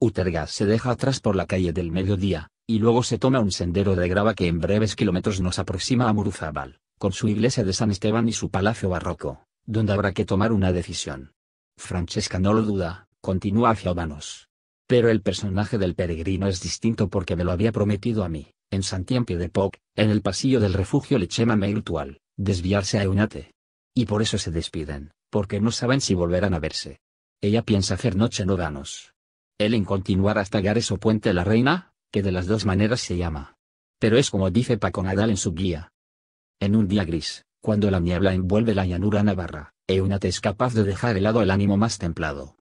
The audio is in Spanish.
Utergas se deja atrás por la calle del mediodía, y luego se toma un sendero de grava que en breves kilómetros nos aproxima a Muruzabal, con su iglesia de San Esteban y su palacio barroco, donde habrá que tomar una decisión. Francesca no lo duda, continúa hacia Obanos. Pero el personaje del peregrino es distinto porque me lo había prometido a mí, en Santiempio de Poc, en el pasillo del refugio Lechema Meirtual, desviarse a Eunate. Y por eso se despiden, porque no saben si volverán a verse. Ella piensa hacer noche en Obanos el en continuar hasta Gares o Puente la Reina, que de las dos maneras se llama. Pero es como dice Paco Nadal en su guía. En un día gris, cuando la niebla envuelve la llanura navarra, Eunate es capaz de dejar helado el ánimo más templado.